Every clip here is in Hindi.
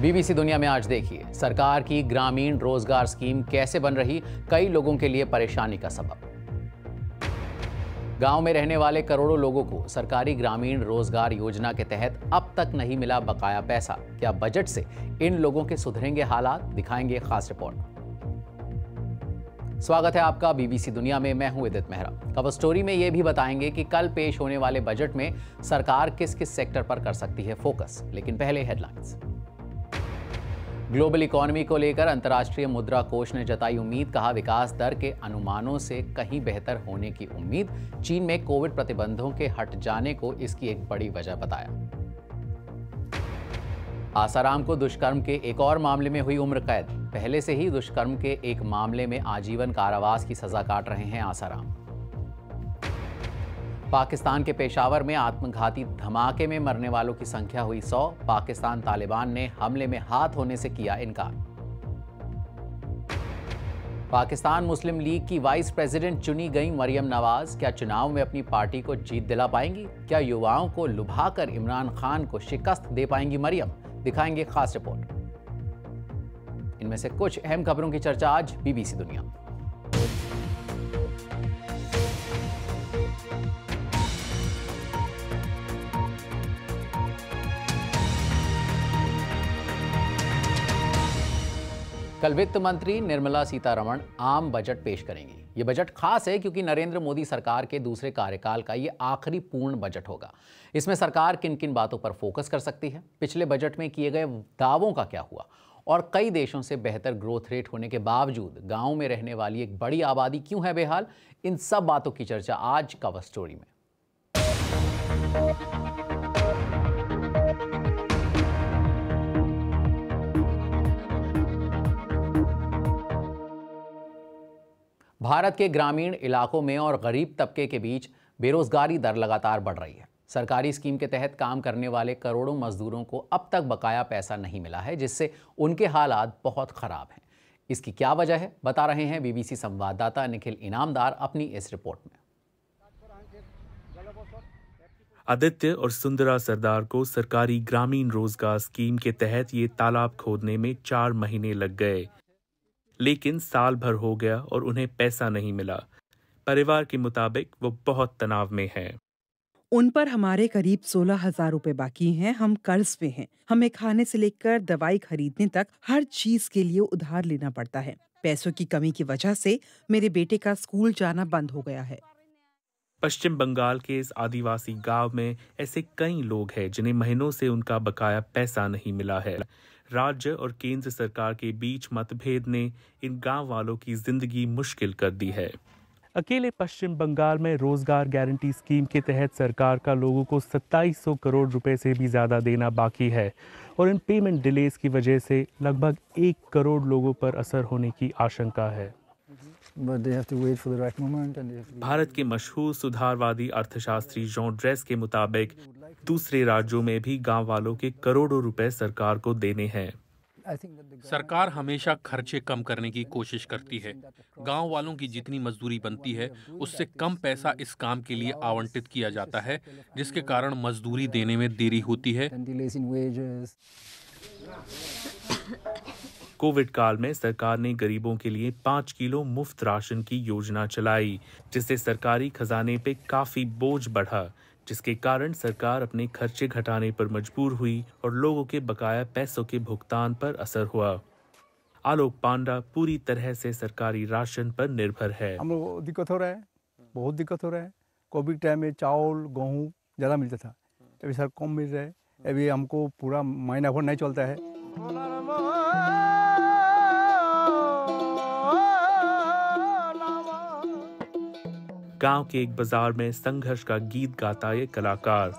बीबीसी दुनिया में आज देखिए सरकार की ग्रामीण रोजगार स्कीम कैसे बन रही कई लोगों के लिए परेशानी का सबब गांव में रहने वाले करोड़ों लोगों को सरकारी ग्रामीण रोजगार योजना के तहत अब तक नहीं मिला बकाया पैसा क्या बजट से इन लोगों के सुधरेंगे हालात दिखाएंगे खास रिपोर्ट स्वागत है आपका बीबीसी दुनिया में मैं हूं उदित मेहरा कवर स्टोरी में ये भी बताएंगे कि कल पेश होने वाले बजट में सरकार किस किस सेक्टर पर कर सकती है फोकस लेकिन पहले हेडलाइंस ग्लोबल इकोनॉमी को लेकर अंतर्राष्ट्रीय मुद्रा कोष ने जताई उम्मीद कहा विकास दर के अनुमानों से कहीं बेहतर होने की उम्मीद चीन में कोविड प्रतिबंधों के हट जाने को इसकी एक बड़ी वजह बताया आसाराम को दुष्कर्म के एक और मामले में हुई उम्र कैद पहले से ही दुष्कर्म के एक मामले में आजीवन कारावास की सजा काट रहे हैं आसाराम पाकिस्तान के पेशावर में आत्मघाती धमाके में मरने वालों की संख्या हुई सौ पाकिस्तान तालिबान ने हमले में हाथ होने से किया इनकार पाकिस्तान मुस्लिम लीग की वाइस प्रेसिडेंट चुनी गई मरियम नवाज क्या चुनाव में अपनी पार्टी को जीत दिला पाएंगी क्या युवाओं को लुभाकर इमरान खान को शिकस्त दे पाएंगी मरियम दिखाएंगे खास रिपोर्ट इनमें से कुछ अहम खबरों की चर्चा आज बीबीसी दुनिया कल वित्त मंत्री निर्मला सीतारमण आम बजट पेश करेंगी ये बजट खास है क्योंकि नरेंद्र मोदी सरकार के दूसरे कार्यकाल का ये आखिरी पूर्ण बजट होगा इसमें सरकार किन किन बातों पर फोकस कर सकती है पिछले बजट में किए गए दावों का क्या हुआ और कई देशों से बेहतर ग्रोथ रेट होने के बावजूद गाँव में रहने वाली एक बड़ी आबादी क्यों है बेहाल इन सब बातों की चर्चा आज कवर स्टोरी में भारत के ग्रामीण इलाकों में और गरीब तबके के बीच बेरोजगारी दर लगातार बढ़ रही है सरकारी स्कीम के तहत काम करने वाले करोड़ों मजदूरों को अब तक बकाया पैसा नहीं मिला है जिससे उनके हालात बहुत ख़राब हैं इसकी क्या वजह है बता रहे हैं बीबीसी संवाददाता निखिल इनामदार अपनी इस रिपोर्ट में आदित्य और सुंदरा सरदार को सरकारी ग्रामीण रोजगार स्कीम के तहत ये तालाब खोदने में चार महीने लग गए लेकिन साल भर हो गया और उन्हें पैसा नहीं मिला परिवार के मुताबिक वो बहुत तनाव में है उन पर हमारे करीब सोलह हजार रूपए बाकी हैं हम कर्ज पे हैं हमें खाने से लेकर दवाई खरीदने तक हर चीज के लिए उधार लेना पड़ता है पैसों की कमी की वजह से मेरे बेटे का स्कूल जाना बंद हो गया है पश्चिम बंगाल के इस आदिवासी गांव में ऐसे कई लोग हैं जिन्हें महीनों से उनका बकाया पैसा नहीं मिला है राज्य और केंद्र सरकार के बीच मतभेद ने इन गांव वालों की जिंदगी मुश्किल कर दी है अकेले पश्चिम बंगाल में रोजगार गारंटी स्कीम के तहत सरकार का लोगों को 2700 करोड़ रुपए से भी ज़्यादा देना बाकी है और इन पेमेंट डिलेज की वजह से लगभग एक करोड़ लोगों पर असर होने की आशंका है भारत के मशहूर सुधारवादी अर्थशास्त्री जॉन ड्रेस के मुताबिक दूसरे राज्यों में भी गांव वालों के करोड़ों रुपए सरकार को देने हैं सरकार हमेशा खर्चे कम करने की कोशिश करती है गांव वालों की जितनी मजदूरी बनती है उससे कम पैसा इस काम के लिए आवंटित किया जाता है जिसके कारण मजदूरी देने में देरी होती है कोविड काल में सरकार ने गरीबों के लिए पाँच किलो मुफ्त राशन की योजना चलाई जिससे सरकारी खजाने पे काफी बोझ बढ़ा जिसके कारण सरकार अपने खर्चे घटाने पर मजबूर हुई और लोगों के बकाया पैसों के भुगतान पर असर हुआ आलोक पांडा पूरी तरह से सरकारी राशन पर निर्भर है हम लोग दिक्कत हो रहा है बहुत दिक्कत हो रहा है कोविड टाइम में चावल गेहूँ ज़्यादा मिलता था अभी सर कम मिल रहा है अभी हमको पूरा महीना भर नहीं चलता है गांव के एक बाजार में संघर्ष का गीत गाता ये कलाकार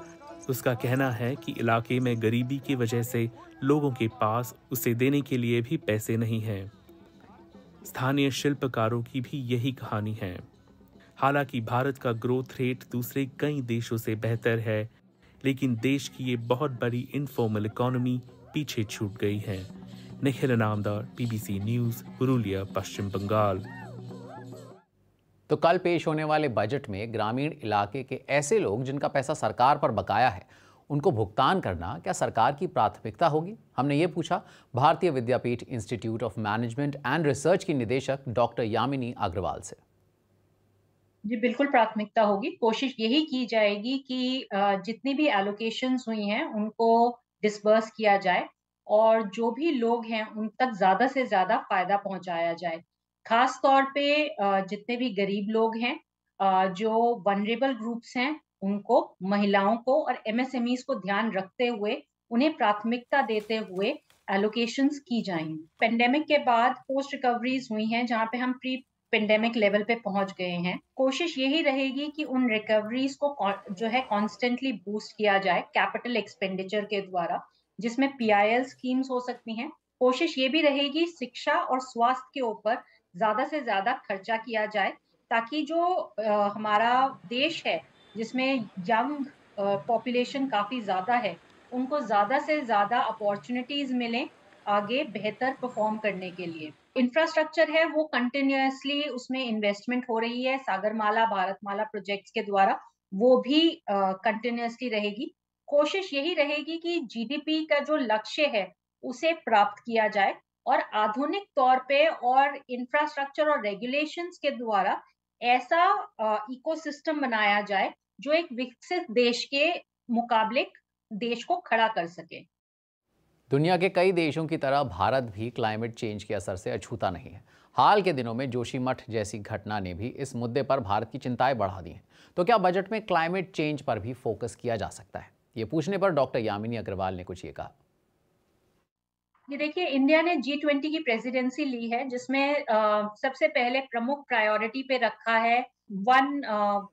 उसका कहना है कि इलाके में गरीबी की वजह से लोगों के पास उसे देने के लिए भी पैसे नहीं हैं स्थानीय शिल्पकारों की भी यही कहानी है हालांकि भारत का ग्रोथ रेट दूसरे कई देशों से बेहतर है लेकिन देश की ये बहुत बड़ी इनफॉर्मल इकोनॉमी पीछे छूट गई है निखिल नामदार पीबीसी न्यूज़ पुरुलिया पश्चिम बंगाल तो कल पेश होने वाले बजट में ग्रामीण इलाके के ऐसे लोग जिनका पैसा सरकार पर बकाया है उनको भुगतान करना क्या सरकार की प्राथमिकता होगी हमने ये पूछा Bharatiya Vidyapeeth institute of management and research की निदेशक डॉक्टर यामिनी अग्रवाल से जी बिल्कुल प्राथमिकता होगी कोशिश यही की जाएगी कि जितनी भी एलोकेशन हुई हैं उनको डिसबर्स किया जाए और जो भी लोग हैं उन तक ज्यादा से ज्यादा फायदा पहुंचाया जाए खास तौर पे जितने भी गरीब लोग हैं जो वनरेबल ग्रुप्स हैं उनको महिलाओं को और एमएसएमईज को ध्यान रखते हुए उन्हें प्राथमिकता देते हुए एलोकेशन की जाएंगी पेंडेमिक के बाद पोस्ट रिकवरीज हुई हैं जहाँ पे हम प्री पेंडेमिक लेवल पे पहुंच गए हैं कोशिश यही रहेगी कि उन रिकवरीज को जो है कॉन्स्टेंटली बूस्ट किया जाए कैपिटल एक्सपेंडिचर के द्वारा जिसमें पी स्कीम्स हो सकती हैं कोशिश ये भी रहेगी शिक्षा और स्वास्थ्य के ऊपर ज्यादा से ज्यादा खर्चा किया जाए ताकि जो हमारा देश है जिसमें यंग पॉपुलेशन काफ़ी ज़्यादा है उनको ज़्यादा से ज़्यादा अपॉर्चुनिटीज़ मिलें आगे बेहतर परफॉर्म करने के लिए इंफ्रास्ट्रक्चर है वो कंटिन्यूसली उसमें इन्वेस्टमेंट हो रही है सागरमाला भारतमाला प्रोजेक्ट्स के द्वारा वो भी कंटिन्यूसली रहेगी कोशिश यही रहेगी कि जीडीपी का जो लक्ष्य है उसे प्राप्त किया जाए और आधुनिक तौर पे और इंफ्रास्ट्रक्चर और रेगुलेशंस के द्वारा ऐसा इकोसिस्टम बनाया जाए जो एक विकसित देश के मुकाबले देश को खड़ा कर सके दुनिया के कई देशों की तरह भारत भी क्लाइमेट चेंज के असर से अछूता नहीं है हाल के दिनों में जोशीमठ जैसी घटना ने भी इस मुद्दे पर भारत की चिंताएं बढ़ा दी हैं तो क्या बजट में क्लाइमेट चेंज पर भी फोकस किया जा सकता है ये पूछने पर डॉक्टर यामिनी अग्रवाल ने कुछ ये कहा ये देखिए इंडिया ने जी ट्वेंटी की प्रेसिडेंसी ली है जिसमें आ, सबसे पहले प्रमुख प्रायोरिटी पे रखा है वन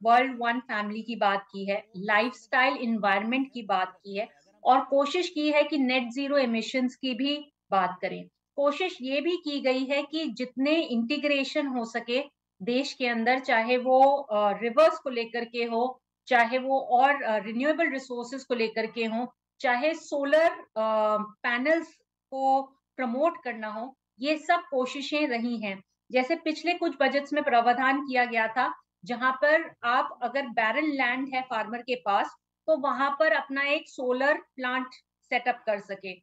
वर्ल्ड वन फैमिली की बात की है लाइफस्टाइल इन्वायरमेंट की बात की है और कोशिश की है कि नेट जीरो एमिशंस की भी बात करें कोशिश ये भी की गई है कि जितने इंटीग्रेशन हो सके देश के अंदर चाहे वो रिवर्स को लेकर के हो चाहे वो और रिन्यूएबल रिसोर्सेज को लेकर के हो चाहे सोलर पैनल्स को प्रमोट करना हो ये सब कोशिशें रही हैं जैसे पिछले कुछ बजट्स में प्रावधान किया गया था जहां पर आप अगर बैरन लैंड है फार्मर के पास तो वहां पर अपना एक सोलर प्लांट सेटअप कर सके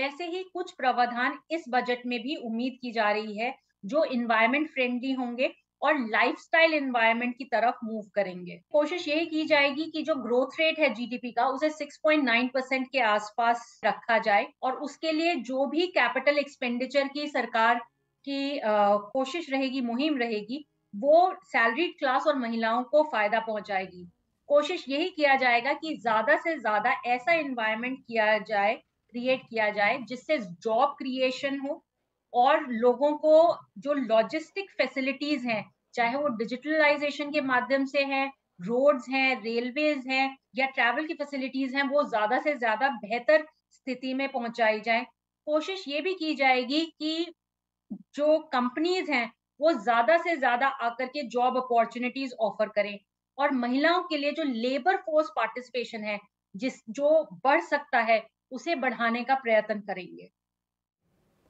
वैसे ही कुछ प्रावधान इस बजट में भी उम्मीद की जा रही है जो इन्वायरमेंट फ्रेंडली होंगे और लाइफस्टाइल एनवायरनमेंट की तरफ मूव करेंगे कोशिश यही की जाएगी कि जो ग्रोथ रेट है जीडीपी का उसे 6.9 परसेंट के आसपास रखा जाए और उसके लिए जो भी कैपिटल एक्सपेंडिचर की सरकार की आ, कोशिश रहेगी मुहिम रहेगी वो सैलरीड क्लास और महिलाओं को फायदा पहुंचाएगी कोशिश यही किया जाएगा कि ज्यादा से ज्यादा ऐसा इन्वायरमेंट किया जाए क्रिएट किया जाए जिससे जॉब क्रिएशन हो और लोगों को जो लॉजिस्टिक फैसिलिटीज हैं चाहे वो डिजिटलाइजेशन के माध्यम से है रोड्स हैं रेलवेज हैं या ट्रैवल की फैसिलिटीज हैं वो ज्यादा से ज्यादा बेहतर स्थिति में पहुंचाई जाए कोशिश ये भी की जाएगी कि जो कंपनीज हैं वो ज्यादा से ज्यादा आकर के जॉब अपॉर्चुनिटीज ऑफर करें और महिलाओं के लिए जो लेबर फोर्स पार्टिसिपेशन है जिस जो बढ़ सकता है उसे बढ़ाने का प्रयत्न करेंगे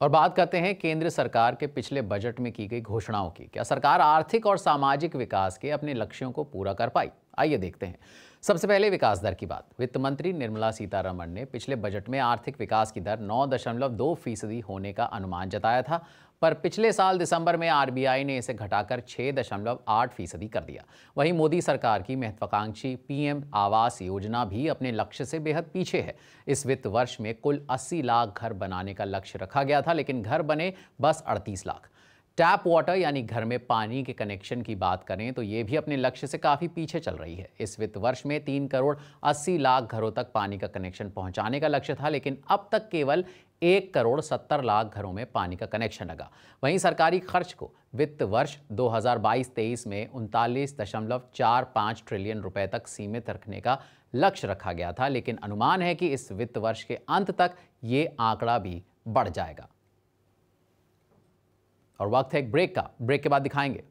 और बात करते हैं केंद्र सरकार के पिछले बजट में की गई घोषणाओं की क्या सरकार आर्थिक और सामाजिक विकास के अपने लक्ष्यों को पूरा कर पाई आइए देखते हैं सबसे पहले विकास दर की बात वित्त मंत्री निर्मला सीतारमण ने पिछले बजट में आर्थिक विकास की दर 9.2 फीसदी होने का अनुमान जताया था पर पिछले साल दिसंबर में आरबीआई ने इसे घटाकर छः दशमलव आठ फीसदी कर दिया वहीं मोदी सरकार की महत्वाकांक्षी पीएम आवास योजना भी अपने लक्ष्य से बेहद पीछे है इस वित्त वर्ष में कुल 80 लाख घर बनाने का लक्ष्य रखा गया था लेकिन घर बने बस 38 लाख टैप वाटर यानी घर में पानी के कनेक्शन की बात करें तो ये भी अपने लक्ष्य से काफ़ी पीछे चल रही है इस वित्त वर्ष में तीन करोड़ अस्सी लाख घरों तक पानी का कनेक्शन पहुंचाने का लक्ष्य था लेकिन अब तक केवल एक करोड़ सत्तर लाख घरों में पानी का कनेक्शन लगा वहीं सरकारी खर्च को वित्त वर्ष 2022-23 में उनतालीस दशमलव चार पाँच ट्रिलियन रुपए तक सीमित रखने का लक्ष्य रखा गया था लेकिन अनुमान है कि इस वित्त वर्ष के अंत तक ये आंकड़ा भी बढ़ जाएगा और वक्त है एक ब्रेक का ब्रेक के बाद दिखाएंगे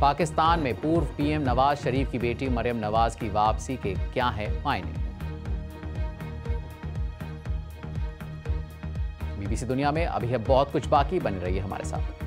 पाकिस्तान में पूर्व पीएम नवाज शरीफ की बेटी मरियम नवाज की वापसी के क्या है मायने बीबीसी दुनिया में अभी अब बहुत कुछ बाकी बन रही है हमारे साथ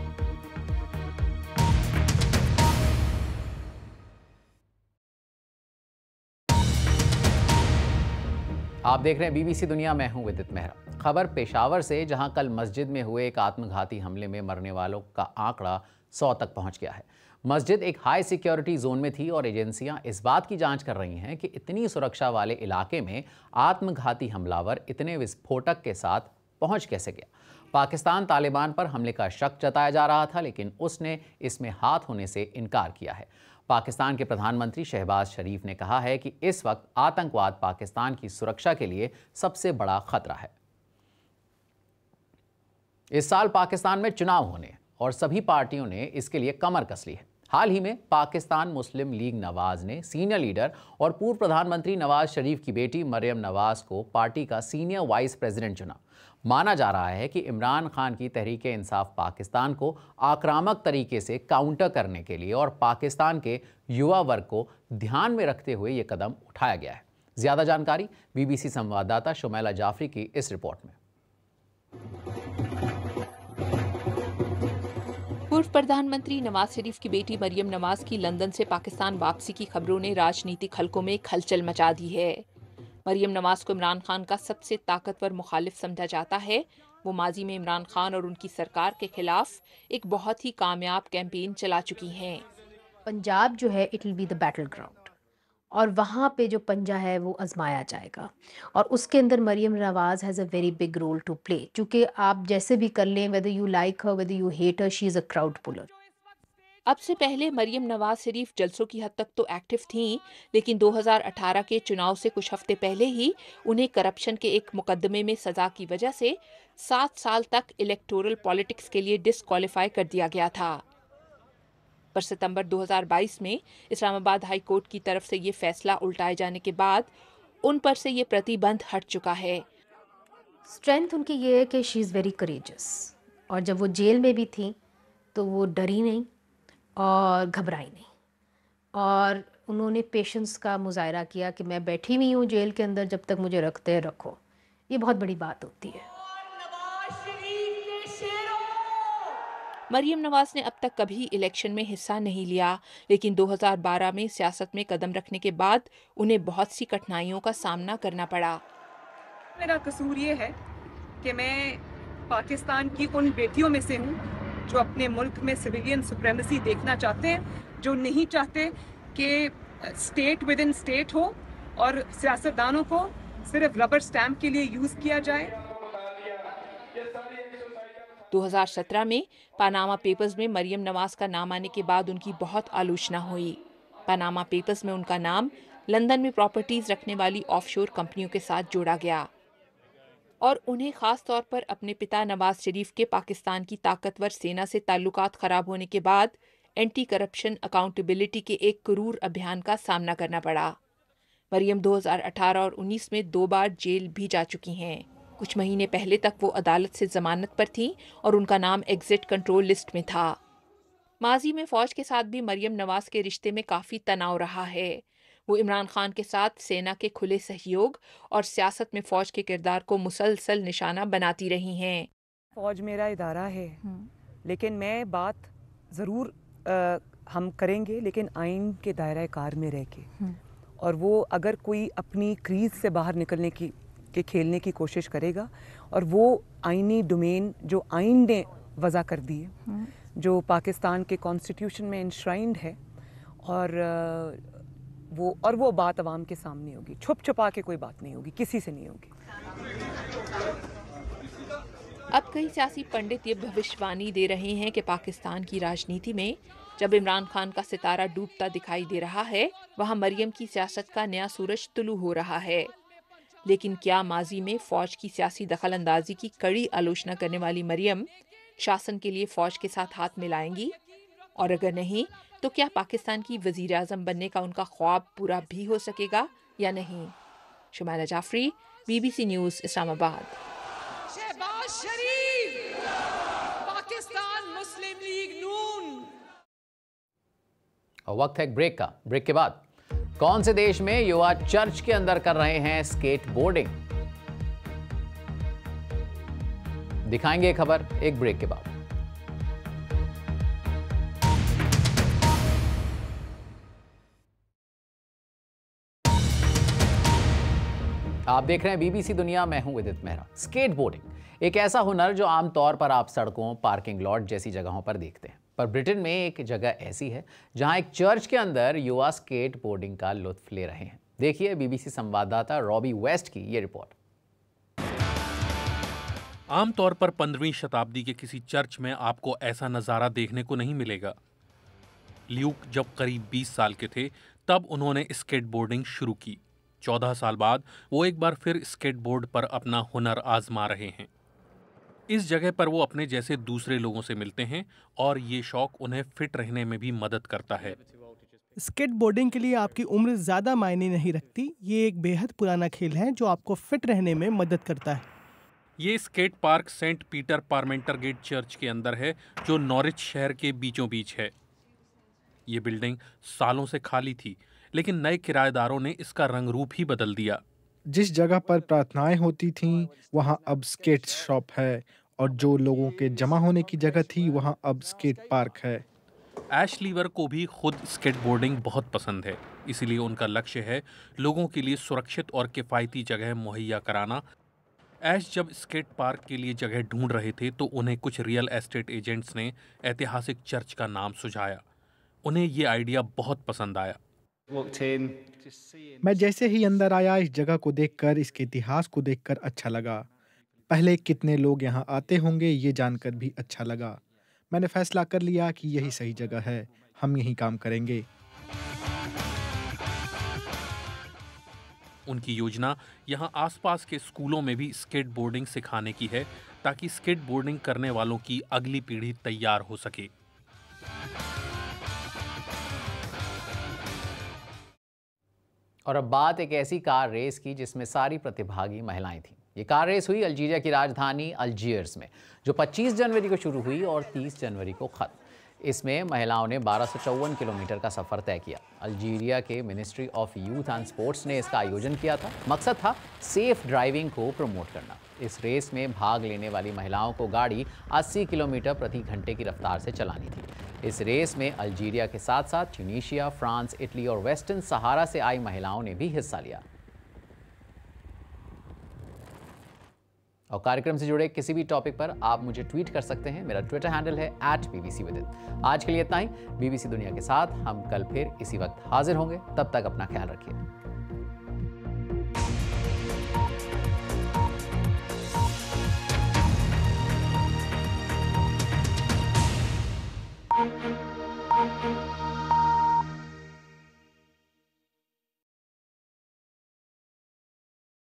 आप देख रहे हैं बीबीसी दुनिया मैं हूं विदित मेहरा खबर पेशावर से जहां कल मस्जिद में हुए एक आत्मघाती हमले में मरने वालों का आंकड़ा सौ तक पहुंच गया है मस्जिद एक हाई सिक्योरिटी जोन में थी और एजेंसियां इस बात की जांच कर रही हैं कि इतनी सुरक्षा वाले इलाके में आत्मघाती हमलावर इतने विस्फोटक के साथ पहुंच कैसे गया पाकिस्तान तालिबान पर हमले का शक जताया जा रहा था लेकिन उसने इसमें हाथ होने से इनकार किया है पाकिस्तान के प्रधानमंत्री शहबाज शरीफ ने कहा है कि इस वक्त आतंकवाद पाकिस्तान की सुरक्षा के लिए सबसे बड़ा खतरा है इस साल पाकिस्तान में चुनाव होने और सभी पार्टियों ने इसके लिए कमर कस ली है हाल ही में पाकिस्तान मुस्लिम लीग नवाज ने सीनियर लीडर और पूर्व प्रधानमंत्री नवाज शरीफ की बेटी मरियम नवाज को पार्टी का सीनियर वाइस प्रेसिडेंट चुना माना जा रहा है कि इमरान खान की तहरीक इंसाफ पाकिस्तान को आक्रामक तरीके से काउंटर करने के लिए और पाकिस्तान के युवा वर्ग को ध्यान में रखते हुए ये कदम उठाया गया है ज़्यादा जानकारी बीबीसी संवाददाता शुमैला जाफरी की इस रिपोर्ट में पूर्व प्रधानमंत्री नवाज शरीफ की बेटी मरियम नवाज की लंदन से पाकिस्तान वापसी की खबरों ने राजनीतिक हलकों में खलचल मचा दी है मरियम नवाज को इमरान खान का सबसे ताकतवर मुखालिफ समझा जाता है वो माजी में इमरान खान और उनकी सरकार के खिलाफ एक बहुत ही कामयाब कैंपेन चला चुकी हैं पंजाब जो है it will be the battle ground और वहाँ पे जो पंजा है वो आजमाया जाएगा और उसके अंदर Maryam Nawaz has a very big role to play क्योंकि आप जैसे भी कर लें whether you like her whether you hate her she is a crowd puller अब से पहले मरियम नवाज शरीफ जलसों की हद तक तो एक्टिव थीं लेकिन 2018 के चुनाव से कुछ हफ्ते पहले ही उन्हें करप्शन के एक मुकदमे में सजा की वजह से सात साल तक इलेक्टोरल पॉलिटिक्स के लिए डिसक्वालीफाई कर दिया गया था पर सितंबर 2022 में इस्लामाबाद हाई कोर्ट की तरफ से ये फैसला उल्टाए जाने के बाद उन पर से ये प्रतिबंध हट चुका है स्ट्रेंथ उनकी ये है कि शी इज़ वेरी करेजस और जब वो जेल में भी थी तो वो डरी नहीं और घबराई नहीं और उन्होंने पेशेंस का मुजाहरा किया कि मैं बैठी हुई हूँ जेल के अंदर जब तक मुझे रखते रखो ये बहुत बड़ी बात होती है मरीम नवाज ने अब तक कभी इलेक्शन में हिस्सा नहीं लिया लेकिन 2012 में सियासत में कदम रखने के बाद उन्हें बहुत सी कठिनाइयों का सामना करना पड़ा मेरा कसूर ये है कि मैं पाकिस्तान की उन बेटियों में से हूँ जो अपने मुल्क में सिविलियन सुप्रेमेसी देखना चाहते हैं जो नहीं चाहते कि स्टेट विद इन स्टेट हो और सियासतदानों को सिर्फ रबर स्टैम्प के लिए यूज़ किया जाए 2017 में पानामा पेपर्स में मरियम नवाज का नाम आने के बाद उनकी बहुत आलोचना हुई पानामा पेपर्स में उनका नाम लंदन में प्रॉपर्टीज रखने वाली ऑफशोर कंपनियों के साथ जोड़ा गया और उन्हें ख़ास तौर पर अपने पिता नवाज शरीफ के पाकिस्तान की ताकतवर सेना से ताल्लुकात ख़राब होने के बाद एंटी करप्शन अकाउंटेबिलिटी के एक क्रूर अभियान का सामना करना पड़ा मरियम 2018 और 19 में दो बार जेल भी जा चुकी हैं कुछ महीने पहले तक वो अदालत से जमानत पर थी और उनका नाम एग्जिट कंट्रोल लिस्ट में था माजी में फौज के साथ भी मरियम नवाज के रिश्ते में काफ़ी तनाव रहा है वो इमरान खान के साथ सेना के खुले सहयोग और सियासत में फौज के किरदार को मुसलसल निशाना बनाती रही हैं फौज मेरा इदारा है हम्म। लेकिन मैं बात ज़रूर हम करेंगे लेकिन आइन के दायरा कार में रह के हम्म। और वो अगर कोई अपनी क्रीज से बाहर निकलने की के खेलने की कोशिश करेगा और वो आइनी डोमेन जो आइन ने वज़ा कर दी है हम्म। जो पाकिस्तान के कॉन्स्टिट्यूशन में इंश्राइंड है और वो और वो बात आवाम के सामने होगी छुप छुपा के कोई बात नहीं होगी किसी से नहीं होगी अब कई सियासी पंडित ये भविष्यवाणी दे रहे हैं कि पाकिस्तान की राजनीति में जब इमरान खान का सितारा डूबता दिखाई दे रहा है वहां मरियम की सियासत का नया सूरज तुलू हो रहा है लेकिन क्या माजी में फौज की सियासी दखल अंदाजी की कड़ी आलोचना करने वाली मरियम शासन के लिए फौज के साथ हाथ मिलाएंगी और अगर नहीं तो क्या पाकिस्तान की वजीर अजम बनने का उनका ख्वाब पूरा भी हो सकेगा या नहीं शुमाना जाफरी बीबीसी न्यूज़ इस्लामाबाद शहबाज शरीफ पाकिस्तान मुस्लिम लीग नून वक्त है एक ब्रेक का ब्रेक के बाद कौन से देश में युवा चर्च के अंदर कर रहे हैं स्केट बोर्डिंग दिखाएंगे खबर एक ब्रेक के बाद आप देख रहे हैं बीबीसी दुनिया मैं हूं विदित मेहरा स्केट बोर्डिंग एक ऐसा हुनर जो आमतौर पर आप सड़कों पार्किंग लॉट जैसी जगहों पर देखते हैं पर ब्रिटेन में एक जगह ऐसी है जहां एक चर्च के अंदर युवा स्केट बोर्डिंग का लुत्फ ले रहे हैं देखिए बीबीसी संवाददाता रॉबी वेस्ट की ये रिपोर्ट आमतौर पर पंद्रहवीं शताब्दी के किसी चर्च में आपको ऐसा नज़ारा देखने को नहीं मिलेगा ल्यूक जब करीब 20 साल के थे तब उन्होंने स्केटबोर्डिंग शुरू की 14 साल बाद वो एक बार फिर स्केटबोर्ड पर अपना हुनर आजमा रहे हैं इस जगह पर वो अपने जैसे दूसरे लोगों से मिलते हैं और ये शौक उन्हें फिट रहने में भी मदद करता है स्केट बोर्डिंग के लिए आपकी उम्र ज़्यादा मायने नहीं रखती ये एक बेहद पुराना खेल है जो आपको फिट रहने में मदद करता है ये skate park Saint Peter Parmentier gate church के अंदर है जो नॉरिच शहर के बीचों बीच है ये बिल्डिंग सालों से खाली थी लेकिन नए किराएदारों ने इसका रंग रूप ही बदल दिया जिस जगह पर प्रार्थनाएं होती थीं वहां अब स्केट शॉप है और जो लोगों के जमा होने की जगह थी वहां अब स्केट पार्क है ऐश लीवर को भी खुद स्केटबोर्डिंग बहुत पसंद है इसीलिए उनका लक्ष्य है लोगों के लिए सुरक्षित और किफ़ायती जगह मुहैया कराना ऐश जब स्केट पार्क के लिए जगह ढूंढ रहे थे तो उन्हें कुछ रियल एस्टेट एजेंट्स ने ऐतिहासिक चर्च का नाम सुझाया उन्हें ये आइडिया बहुत पसंद आया मैं जैसे ही अंदर आया इस जगह को देखकर इसके इतिहास को देखकर अच्छा लगा पहले कितने लोग यहाँ आते होंगे ये जानकर भी अच्छा लगा मैंने फैसला कर लिया कि यही सही जगह है हम यही काम करेंगे उनकी योजना यहाँ आसपास के स्कूलों में भी स्केट बोर्डिंग सिखाने की है ताकि स्केट बोर्डिंग करने वालों की अगली पीढ़ी तैयार हो सके और अब बात एक ऐसी कार रेस की जिसमें सारी प्रतिभागी महिलाएं थीं ये कार रेस हुई अल्जीरिया की राजधानी अल्जीयर्स में जो 25 जनवरी को शुरू हुई और 30 जनवरी को ख़त्म इसमें महिलाओं ने बारह किलोमीटर का सफ़र तय किया अल्जीरिया के ministry of youth and sports ने इसका आयोजन किया था मकसद था सेफ ड्राइविंग को प्रमोट करना इस रेस में भाग लेने वाली महिलाओं को गाड़ी 80 किलोमीटर प्रति घंटे की रफ्तार से चलानी थी इस रेस में अल्जीरिया के साथ साथ ट्यूनीशिया फ्रांस इटली और वेस्टर्न सहारा से आई महिलाओं ने भी हिस्सा लिया और कार्यक्रम से जुड़े किसी भी टॉपिक पर आप मुझे ट्वीट कर सकते हैं मेरा ट्विटर हैंडल है एट बीबीसी आज के लिए इतना ही बीबीसी दुनिया के साथ हम कल फिर इसी वक्त हाजिर होंगे तब तक अपना ख्याल रखिए